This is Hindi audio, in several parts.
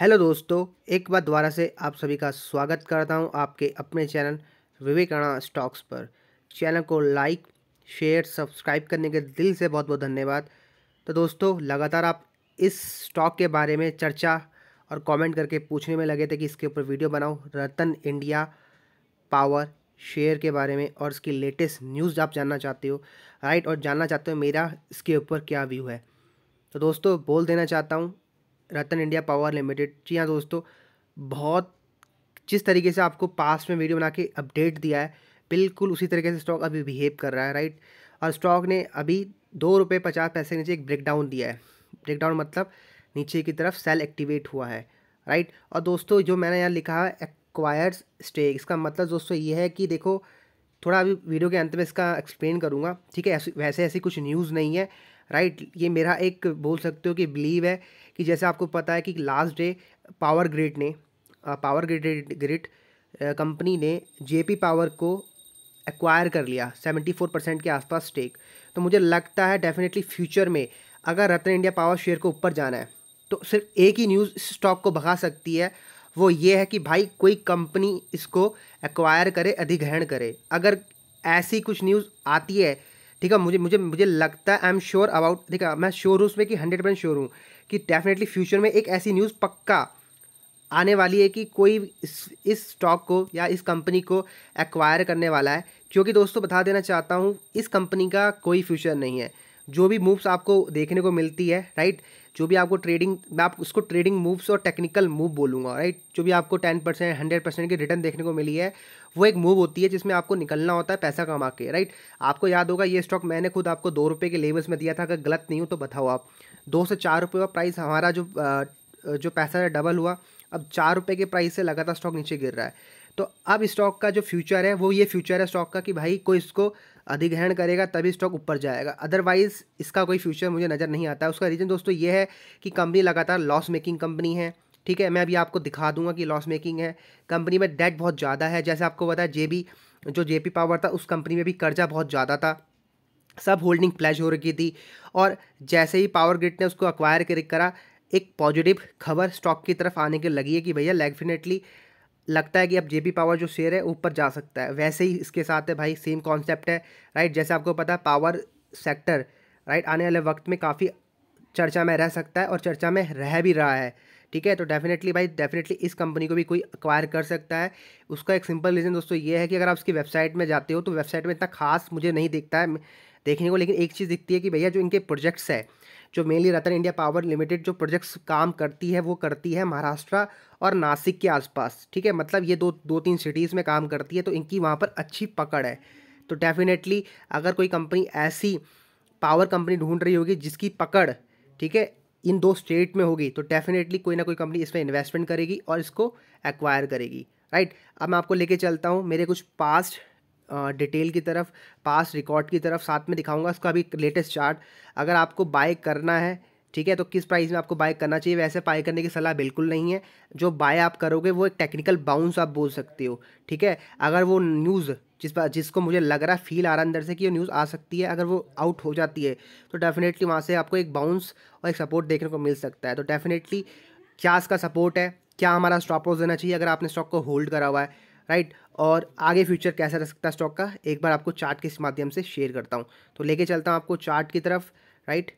हेलो दोस्तों एक बार दोबारा से आप सभी का स्वागत करता हूं आपके अपने चैनल विवेकाना स्टॉक्स पर चैनल को लाइक शेयर सब्सक्राइब करने के दिल से बहुत बहुत धन्यवाद तो दोस्तों लगातार आप इस स्टॉक के बारे में चर्चा और कमेंट करके पूछने में लगे थे कि इसके ऊपर वीडियो बनाओ रतन इंडिया पावर शेयर के बारे में और इसकी लेटेस्ट न्यूज़ आप जानना चाहते हो राइट और जानना चाहते हो मेरा इसके ऊपर क्या व्यू है तो दोस्तों बोल देना चाहता हूँ रतन इंडिया पावर लिमिटेड जी हाँ दोस्तों बहुत जिस तरीके से आपको पास में वीडियो बना के अपडेट दिया है बिल्कुल उसी तरीके से स्टॉक अभी बिहेव कर रहा है राइट और स्टॉक ने अभी दो रुपये पचास पैसे के नीचे एक ब्रेकडाउन दिया है ब्रेकडाउन मतलब नीचे की तरफ सेल एक्टिवेट हुआ है राइट और दोस्तों जो मैंने यहाँ लिखा है एक्वायर्स स्टेक इसका मतलब दोस्तों ये है कि देखो थोड़ा अभी वीडियो के अंत में इसका एक्सप्लेन करूँगा ठीक है वैसे ऐसी कुछ न्यूज़ नहीं है राइट ये मेरा एक बोल सकते हो कि बिलीव है कि जैसे आपको पता है कि लास्ट डे पावर ग्रिड ने पावर ग्रिड ग्रिड कंपनी ने जेपी पावर को एक्वायर कर लिया सेवेंटी फोर परसेंट के आसपास स्टेक तो मुझे लगता है डेफिनेटली फ्यूचर में अगर रत्न इंडिया पावर शेयर को ऊपर जाना है तो सिर्फ एक ही न्यूज़ इस स्टॉक को भगा सकती है वो ये है कि भाई कोई कंपनी इसको एक्वायर करे अधिग्रहण करे अगर ऐसी कुछ न्यूज़ आती है ठीक है मुझे मुझे मुझे लगता है आई एम श्योर अबाउट ठीक है मैं श्योर हूँ उसमें कि हंड्रेड परसेंट श्योर हूँ कि डेफिनेटली फ्यूचर में एक ऐसी न्यूज़ पक्का आने वाली है कि कोई इस, इस स्टॉक को या इस कंपनी को एक्वायर करने वाला है क्योंकि दोस्तों बता देना चाहता हूँ इस कंपनी का कोई फ्यूचर नहीं है जो भी मूव्स आपको देखने को मिलती है राइट जो भी आपको ट्रेडिंग मैं आप उसको ट्रेडिंग मूव्स और टेक्निकल मूव बोलूँगा राइट जो भी आपको टेन परसेंट हंड्रेड परसेंट की रिटर्न देखने को मिली है वो एक मूव होती है जिसमें आपको निकलना होता है पैसा कमा के राइट आपको याद होगा ये स्टॉक मैंने खुद आपको दो रुपये के लेवल्स में दिया था अगर गलत नहीं हो तो बताओ आप दो से चार रुपये का प्राइस हमारा जो जो पैसा है डबल हुआ अब चार रुपये के प्राइस से लगातार स्टॉक नीचे गिर रहा है तो अब स्टॉक का जो फ्यूचर है वो ये फ्यूचर है स्टॉक का कि भाई कोई इसको अधिग्रहण करेगा तभी स्टॉक ऊपर जाएगा अदरवाइज़ इसका कोई फ्यूचर मुझे नज़र नहीं आता है उसका रीज़न दोस्तों ये है कि कंपनी लगातार लॉस मेकिंग कंपनी है ठीक है मैं अभी आपको दिखा दूंगा कि लॉस मेकिंग है कंपनी में डेट बहुत ज़्यादा है जैसे आपको पता है जे जो जे पावर था उस कंपनी में भी कर्जा बहुत ज़्यादा था सब होल्डिंग प्लेज हो रखी थी और जैसे ही पावर ग्रिड ने उसको अक्वायर करा एक पॉजिटिव खबर स्टॉक की तरफ आने के लगी है कि भैया डेफिनेटली लगता है कि अब जेपी पावर जो शेयर है ऊपर जा सकता है वैसे ही इसके साथ है भाई सेम कॉन्सेप्ट है राइट जैसे आपको पता है पावर सेक्टर राइट आने वाले वक्त में काफ़ी चर्चा में रह सकता है और चर्चा में रह भी रहा है ठीक है तो डेफिनेटली भाई डेफिनेटली इस कंपनी को भी कोई अक्वायर कर सकता है उसका एक सिंपल रीज़न दोस्तों ये है कि अगर आप उसकी वेबसाइट में जाते हो तो वेबसाइट में इतना खास मुझे नहीं दिखता है देखने को लेकिन एक चीज़ दिखती है कि भैया जो इनके प्रोजेक्ट्स है जो mainly Ratan India power limited जो प्रोजेक्ट्स काम करती है वो करती है महाराष्ट्र और नासिक के आसपास ठीक है मतलब ये दो दो तीन सिटीज़ में काम करती है तो इनकी वहाँ पर अच्छी पकड़ है तो डेफिनेटली अगर कोई कंपनी ऐसी पावर कंपनी ढूंढ रही होगी जिसकी पकड़ ठीक है इन दो स्टेट में होगी तो डेफिनेटली कोई ना कोई कंपनी इसमें इन्वेस्टमेंट करेगी और इसको एक्वायर करेगी राइट अब मैं आपको लेके चलता हूँ मेरे कुछ पास्ट डिटेल की तरफ पास रिकॉर्ड की तरफ साथ में दिखाऊंगा उसका अभी लेटेस्ट चार्ट अगर आपको बाय करना है ठीक है तो किस प्राइस में आपको बाय करना चाहिए वैसे बाय करने की सलाह बिल्कुल नहीं है जो बाय आप करोगे वो एक टेक्निकल बाउंस आप बोल सकते हो ठीक है अगर वो न्यूज़ जिस पर जिसको मुझे लग रहा है फील आ रहा है अंदर से कि ये न्यूज़ आ सकती है अगर वो आउट हो जाती है तो डेफिनेटली वहाँ से आपको एक बाउंस और एक सपोर्ट देखने को मिल सकता है तो डेफिनेटली क्या इसका सपोर्ट है क्या हमारा स्टॉप लॉस देना चाहिए अगर आपने स्टॉक को होल्ड करा हुआ है राइट और आगे फ्यूचर कैसा रह सकता है स्टॉक का एक बार आपको चार्ट के माध्यम से शेयर करता हूँ तो लेके चलता हूँ आपको चार्ट की तरफ राइट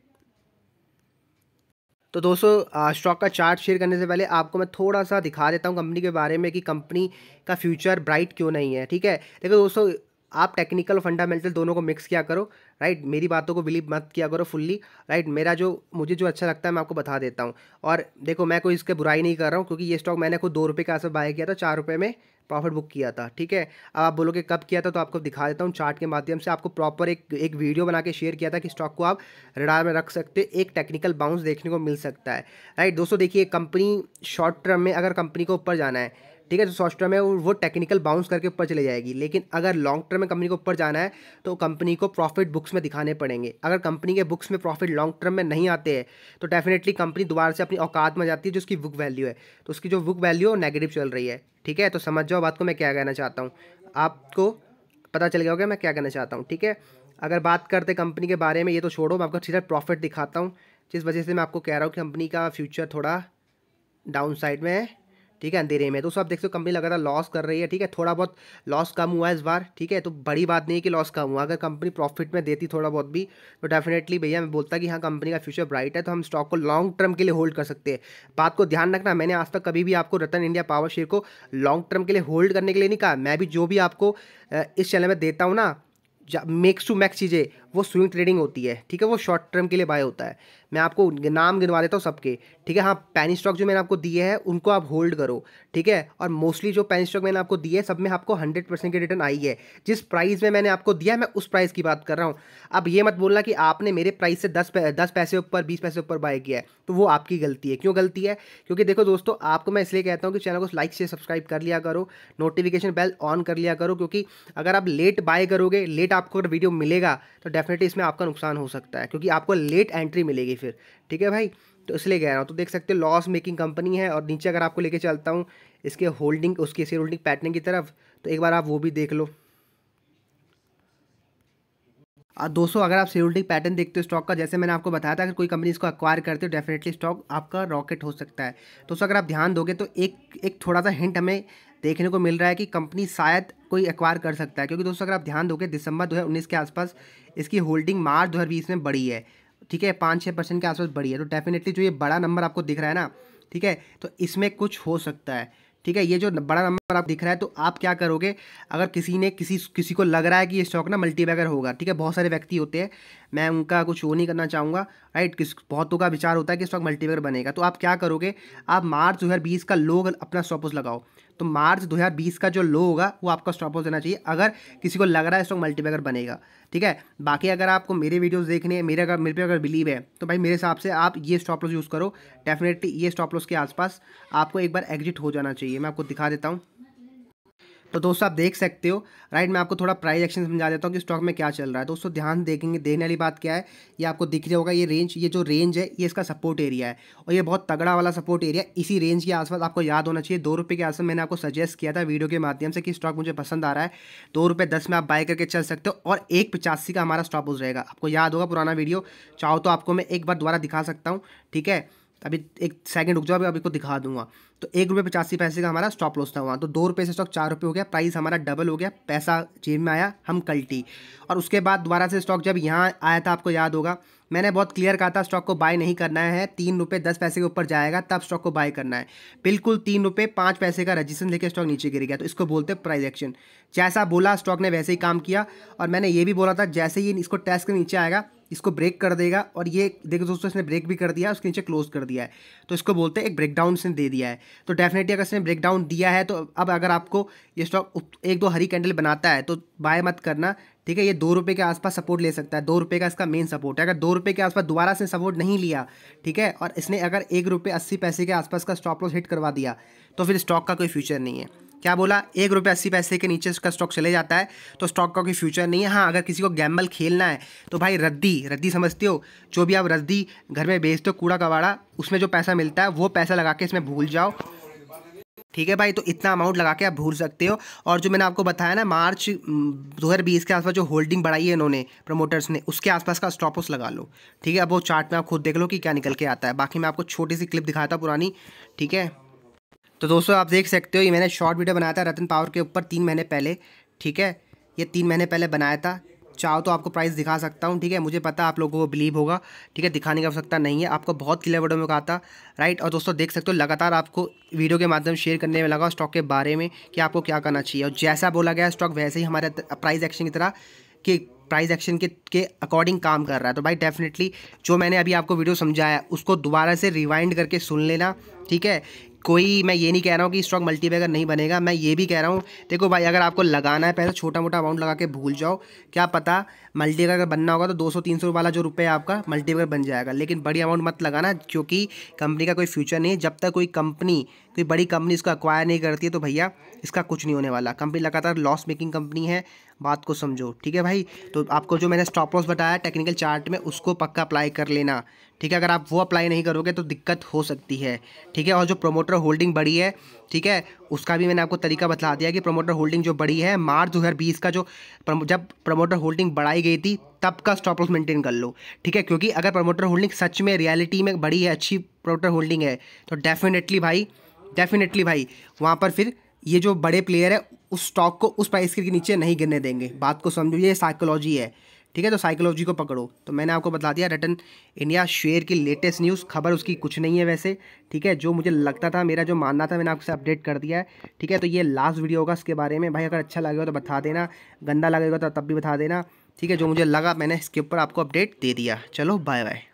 तो दोस्तों स्टॉक का चार्ट शेयर करने से पहले आपको मैं थोड़ा सा दिखा देता हूँ कंपनी के बारे में कि कंपनी का फ्यूचर ब्राइट क्यों नहीं है ठीक है देखो दोस्तों आप टेक्निकल फंडामेंटल दोनों को मिक्स किया करो राइट मेरी बातों को बिलीव मत किया करो फुल्ली राइट मेरा जो मुझे जो अच्छा लगता है मैं आपको बता देता हूँ और देखो मैं कोई इसके बुराई नहीं कर रहा हूँ क्योंकि ये स्टॉक मैंने खुद दो रुपये के आसपास बाय किया था चार रुपये में प्रॉफिट बुक किया था ठीक है अब आप बोलोगे कब किया था तो आपको दिखा देता हूँ चार्ट के माध्यम से आपको प्रॉपर एक एक वीडियो बना के शेयर किया था कि स्टॉक को आप रडार में रख सकते हो एक टेक्निकल बाउंस देखने को मिल सकता है राइट दोस्तों देखिए कंपनी शॉर्ट टर्म में अगर कंपनी को ऊपर जाना है ठीक है जो शॉर्ट टर्म है वो टेक्निकल बाउंस करके ऊपर चले जाएगी लेकिन अगर लॉन्ग टर्म में कंपनी को ऊपर जाना है तो कंपनी को प्रॉफिट बुक्स में दिखाने पड़ेंगे अगर कंपनी के बुक्स में प्रॉफिट लॉन्ग टर्म में नहीं आते हैं तो डेफिनेटली कंपनी दोबारा से अपनी औकात में जाती है जो उसकी बुक वैल्यू है तो उसकी जो बुक वैल्यू है नेगेटिव चल रही है ठीक है तो समझ जाओ बात को मैं क्या कहना चाहता हूँ आपको पता चल गया होगा मैं क्या कहना चाहता हूँ ठीक है अगर बात करते कंपनी के बारे में ये तो छोड़ो मैं आपको सीधा प्रॉफिट दिखाता हूँ जिस वजह से मैं आपको कह रहा हूँ कि कंपनी का फ्यूचर थोड़ा डाउन साइड में है ठीक है अंधेरे में दोस्तों आप देख सकते हो कंपनी लगातार लॉस कर रही है ठीक है थोड़ा बहुत लॉस कम हुआ है इस बार ठीक है तो बड़ी बात नहीं है कि लॉस कम हुआ अगर कंपनी प्रॉफिट में देती थोड़ा बहुत भी तो डेफिनेटली भैया मैं बोलता कि हाँ कंपनी का फ्यूचर ब्राइट है तो हम स्टॉक को लॉन्ग टर्म के लिए होल्ड कर सकते हैं बात को ध्यान रखना मैंने आज तक कभी भी आपको रतन इंडिया पावर शेयर को लॉन्ग टर्म के लिए होल्ड करने के लिए नहीं कहा मैं भी जो भी आपको इस चैनल में देता हूँ ना मेक्स टू मैक्स चीज़ें वो स्विंग ट्रेडिंग होती है ठीक है वो शॉर्ट टर्म के लिए बाय होता है मैं आपको नाम गिनवा देता हूँ सबके ठीक है हाँ पैनी स्टॉक जो मैंने आपको दिए हैं उनको आप होल्ड करो ठीक है और मोस्टली जो पैनी स्टॉक मैंने आपको दिए सब में आपको हंड्रेड परसेंट की रिटर्न आई है जिस प्राइस में मैंने आपको दिया मैं उस प्राइस की बात कर रहा हूँ अब ये मत बोलना कि आपने मेरे प्राइस से दस दस पैसे ऊपर बीस पैसे ऊपर बाय किया है तो वो आपकी गलती है क्यों गलती है क्योंकि देखो दोस्तों आपको मैं इसलिए कहता हूँ कि चैनल को लाइक से सब्सक्राइब कर लिया करो नोटिफिकेशन बेल ऑन कर लिया करो क्योंकि अगर आप लेट बाय करोगे लेट आपको अगर वीडियो मिलेगा तो डेफिनेट डेफिनेटली इसमें आपका नुकसान हो सकता है क्योंकि आपको लेट एंट्री मिलेगी फिर ठीक है भाई तो इसलिए कह रहा हूँ तो देख सकते हो लॉस मेकिंग कंपनी है और नीचे अगर आपको लेके चलता हूँ इसके होल्डिंग उसके शेयर होल्डिंग पैटर्न की तरफ तो एक बार आप वो भी देख लो और दोस्तों अगर आप शेयर होल्डिंग पैटर्न देखते हो स्टॉक का जैसे मैंने आपको बताया था अगर कोई कंपनी इसको अक्वायर करते हो डेफिनेटली स्टॉक आपका रॉकेट हो सकता है दोस्तों अगर आप ध्यान दोगे तो एक एक थोड़ा सा हिंट हमें देखने को मिल रहा है कि कंपनी शायद कोई एक्वायर कर सकता है क्योंकि दोस्तों अगर आप ध्यान दोगे दिसंबर 2019 के आसपास इसकी होल्डिंग मार्च बीस में बढ़ी है ठीक है पाँच छः परसेंट के आसपास बढ़ी है तो डेफिनेटली जो ये बड़ा नंबर आपको दिख रहा है ना ठीक है तो इसमें कुछ हो सकता है ठीक है ये जो बड़ा नंबर आप दिख रहा है तो आप क्या करोगे अगर किसी ने किसी किसी को लग रहा है कि ये स्टॉक ना मल्टीबैगर होगा ठीक है बहुत सारे व्यक्ति होते हैं मैं उनका कुछ वो नहीं करना चाहूँगा राइट किस बहुतों का विचार होता है कि स्टॉक मल्टीबैगर बनेगा तो आप क्या करोगे आप मार्च दो का लोग अपना स्टॉपस लगाओ तो मार्च 2020 का जो लो होगा वो आपका स्टॉप लॉस देना चाहिए अगर किसी को लग रहा है स्टॉक मल्टीपैगर बनेगा ठीक है बाकी अगर आपको मेरे वीडियोस देखने हैं मेरे अगर मेरे पे अगर बिलीव है तो भाई मेरे हिसाब से आप ये स्टॉप लॉस यूज़ करो डेफिनेटली ये स्टॉप लॉस के आसपास आपको एक बार एग्जिट हो जाना चाहिए मैं आपको दिखा देता हूँ तो दोस्तों आप देख सकते हो राइट मैं आपको थोड़ा प्राइस एक्शन समझा देता हूँ कि स्टॉक में क्या चल रहा है दोस्तों ध्यान देखेंगे देखने वाली बात क्या है ये आपको दिख रहा होगा ये रेंज ये जो रेंज है ये इसका सपोर्ट एरिया है और ये बहुत तगड़ा वाला सपोर्ट एरिया इसी रेंज के आसपास आपको याद होना चाहिए दो रुपये के आसपास मैंने आपको सजेस्ट किया था वीडियो के माध्यम से कि स्टॉक मुझे पसंद आ रहा है दो रुपये दस में आप बाय करके चल सकते हो और एक का हमारा स्टॉप उस रहेगा आपको याद होगा पुराना वीडियो चाहो तो आपको मैं एक बार दोबारा दिखा सकता हूँ ठीक है अभी एक सेकंड रुक जाओ अभी अभी को दिखा दूंगा तो एक रुपये पचासी पैसे का हमारा स्टॉप लॉस था वहाँ तो दो रुपये से स्टॉक चार रुपये हो गया प्राइस हमारा डबल हो गया पैसा जेब में आया हम कल्टी और उसके बाद दोबारा से स्टॉक जब यहाँ आया था आपको याद होगा मैंने बहुत क्लियर कहा था स्टॉक को बाय नहीं करना है तीन रुपये दस पैसे के ऊपर जाएगा तब स्टॉक को बाय करना है बिल्कुल तीन रुपये पाँच पैसे का रजिस्ट्रेशन लेकर स्टॉक नीचे गिर गया तो इसको बोलते हैं प्राइस एक्शन जैसा बोला स्टॉक ने वैसे ही काम किया और मैंने ये भी बोला था जैसे ही इसको टेस्ट के नीचे आएगा इसको ब्रेक कर देगा और ये देखो दोस्तों इसने ब्रेक भी कर दिया उसके नीचे क्लोज कर दिया है तो इसको बोलते हैं एक ब्रेकडाउन इसने दे दिया है तो डेफिनेटली अगर इसने ब्रेकडाउन दिया है तो अब अगर आपको ये स्टॉक एक दो हरी कैंडल बनाता है तो बाय मत करना ठीक है ये दो रुपये के आसपास सपोर्ट ले सकता है दो रुपये का इसका मेन सपोर्ट है अगर दो रुपये के आसपास दोबारा इसने सपोर्ट नहीं लिया ठीक है और इसने अगर एक रुपये अस्सी पैसे के आसपास का स्टॉप लॉस हिट करवा दिया तो फिर स्टॉक का कोई फ्यूचर नहीं है क्या बोला एक रुपये अस्सी पैसे के नीचे उसका स्टॉक चले जाता है तो स्टॉक का कोई फ्यूचर नहीं है हाँ अगर किसी को गैम्बल खेलना है तो भाई रद्दी रद्दी समझते हो जो भी आप रद्दी घर में बेचते हो कूड़ा कबाड़ा उसमें जो पैसा मिलता है वो पैसा लगा के इसमें भूल जाओ ठीक है भाई तो इतना अमाउंट लगा के आप भूल सकते हो और जो मैंने आपको बताया ना मार्च 2020 के आसपास जो होल्डिंग बढ़ाई है इन्होंने प्रमोटर्स ने उसके आसपास का उस लगा लो ठीक है अब वो चार्ट में आप खुद देख लो कि क्या निकल के आता है बाकी मैं आपको छोटी सी क्लिप दिखाया था पुरानी ठीक है तो दोस्तों आप देख सकते हो ये मैंने शॉर्ट वीडियो बनाया था रतन पावर के ऊपर तीन महीने पहले ठीक है ये तीन महीने पहले बनाया था चाहो तो आपको प्राइस दिखा सकता हूँ ठीक है मुझे पता आप लोगों को बिलीव होगा ठीक है दिखाने की आवश्यकता नहीं है आपको बहुत क्लियर वीडियो में कहा था राइट और दोस्तों देख सकते हो लगातार आपको वीडियो के माध्यम शेयर करने में लगा स्टॉक के बारे में कि आपको क्या करना चाहिए और जैसा बोला गया स्टॉक वैसे ही हमारे प्राइस एक्शन की तरह कि प्राइस एक्शन के के अकॉर्डिंग काम कर रहा है तो भाई डेफिनेटली जो मैंने अभी आपको वीडियो समझाया उसको दोबारा से रिवाइंड करके सुन लेना ठीक है कोई मैं ये नहीं कह रहा हूँ कि स्टॉक मल्टीबैगर नहीं बनेगा मैं ये भी कह रहा हूँ देखो भाई अगर आपको लगाना है पैसा छोटा मोटा अमाउंट लगा के भूल जाओ क्या पता मल्टीबैगर अगर बनना होगा तो दो सौ तीन सौ वाला जो रुपये आपका मल्टीबैगर बन जाएगा लेकिन बड़ी अमाउंट मत लगाना क्योंकि कंपनी का कोई फ्यूचर नहीं है जब तक कोई कंपनी कोई बड़ी कंपनी इसको अक्वायर नहीं करती है तो भैया इसका कुछ नहीं होने वाला कंपनी लगातार लॉस मेकिंग कंपनी है बात को समझो ठीक है भाई तो आपको जो मैंने स्टॉप लॉस बताया टेक्निकल चार्ट में उसको पक्का अप्लाई कर लेना ठीक है अगर आप वो अप्लाई नहीं करोगे तो दिक्कत हो सकती है ठीक है और जो प्रोमोटर होल्डिंग बड़ी है ठीक है उसका भी मैंने आपको तरीका बता दिया कि प्रोमोटर होल्डिंग जो बढ़ी है मार्च दो का जो जब प्रोमोटर होल्डिंग बढ़ाई गई थी तब का स्टॉप लॉस मेंटेन कर लो ठीक है क्योंकि अगर प्रोमोटर होल्डिंग सच में रियलिटी में बढ़ी है अच्छी प्रोमोटर होल्डिंग है तो डेफिनेटली भाई डेफिनेटली भाई वहाँ पर फिर ये जो बड़े प्लेयर है उस स्टॉक को उस प्राइस के नीचे नहीं गिरने देंगे बात को समझो ये साइकोलॉजी है ठीक है तो साइकोलॉजी को पकड़ो तो मैंने आपको बता दिया रिटर्न इंडिया शेयर की लेटेस्ट न्यूज़ खबर उसकी कुछ नहीं है वैसे ठीक है जो मुझे लगता था मेरा जो मानना था मैंने आपसे अपडेट कर दिया है ठीक है तो ये लास्ट वीडियो होगा इसके बारे में भाई अगर अच्छा लगेगा तो बता देना गंदा लगेगा तो तब भी बता देना ठीक है जो मुझे लगा मैंने इसके ऊपर आपको अपडेट दे दिया चलो बाय बाय